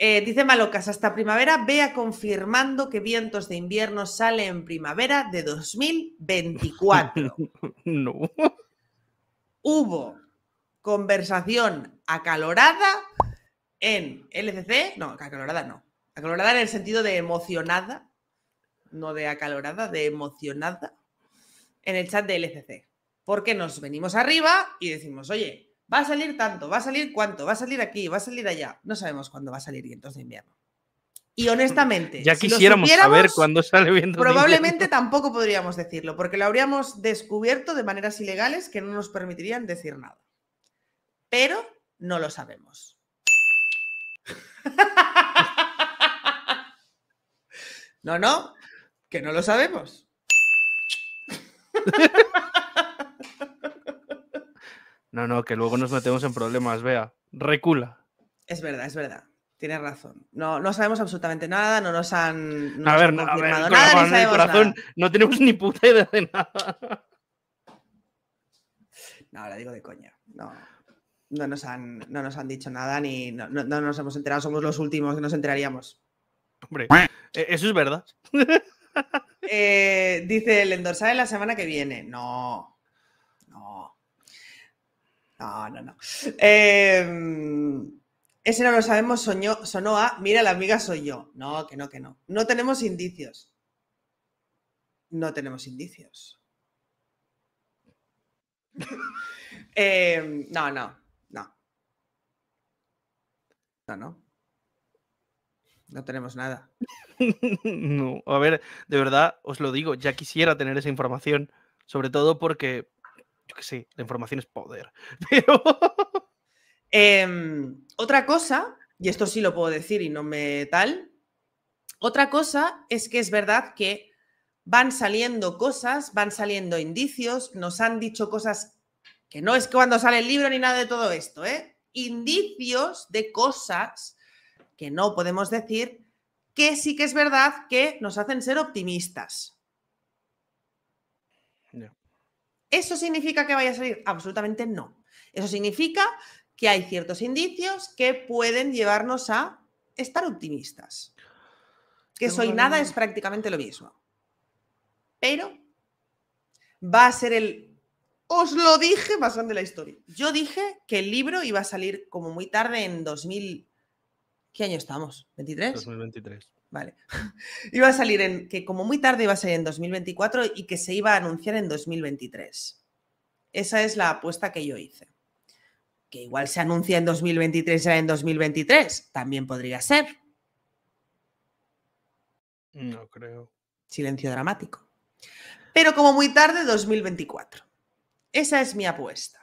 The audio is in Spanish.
Eh, dice Malocas, hasta primavera, vea confirmando que Vientos de Invierno salen en primavera de 2024. no. Hubo conversación acalorada en LCC, no, acalorada no, acalorada en el sentido de emocionada, no de acalorada, de emocionada, en el chat de LCC. Porque nos venimos arriba y decimos, oye, va a salir tanto, va a salir cuánto, va a salir aquí, va a salir allá. No sabemos cuándo va a salir vientos de invierno. Y mm, honestamente, ya quisiéramos saber cuándo sale vientos Probablemente de tampoco podríamos decirlo, porque lo habríamos descubierto de maneras ilegales que no nos permitirían decir nada. Pero no lo sabemos. No, no, que no lo sabemos. No, no, que luego nos metemos en problemas, vea. Recula. Es verdad, es verdad. Tienes razón. No, no sabemos absolutamente nada, no nos han. No a, ver, nada, no tenemos ni puta idea de nada. No, la digo de coña. No. No nos, han, no nos han dicho nada ni no, nos hemos enterado, somos los últimos que nos enteraríamos. Hombre, e, eso es verdad. Eh, dice el endorsal en la semana que viene. No, no. No, no, no. Em, ese no lo sabemos, soñó, sonó a, mira, la amiga soy yo. No, que no, que no. No tenemos indicios. No tenemos indicios. Em, no, no, no. No, no. No tenemos nada. a ver, de verdad, os lo digo, ya quisiera tener esa información, sobre todo porque yo que sé, la información es poder. Pero... Em, otra cosa, y esto sí lo puedo decir y no me tal, otra cosa es que es verdad que van saliendo cosas, van saliendo indicios, nos han dicho cosas que no es que cuando sale el libro ni nada de todo esto, ¿eh? Indicios de cosas que no podemos decir, que sí que es verdad que nos hacen ser optimistas. ¿Eso significa que vaya a salir? Absolutamente no. Eso significa que hay ciertos indicios que pueden llevarnos a estar optimistas. Que soy nada es prácticamente lo mismo. Pero va a ser el... Os lo dije más en de la historia. Yo dije que el libro iba a salir como muy tarde en 2000. ¿Qué año estamos? ¿23? 2023. Vale. iba a salir en, que como muy tarde iba a salir en 2024 y que se iba a anunciar en 2023. Esa es la apuesta que yo hice. Que igual se anuncia en 2023 será en 2023. También podría ser. No creo. Silencio dramático. Pero como muy tarde, 2024. Esa es mi apuesta.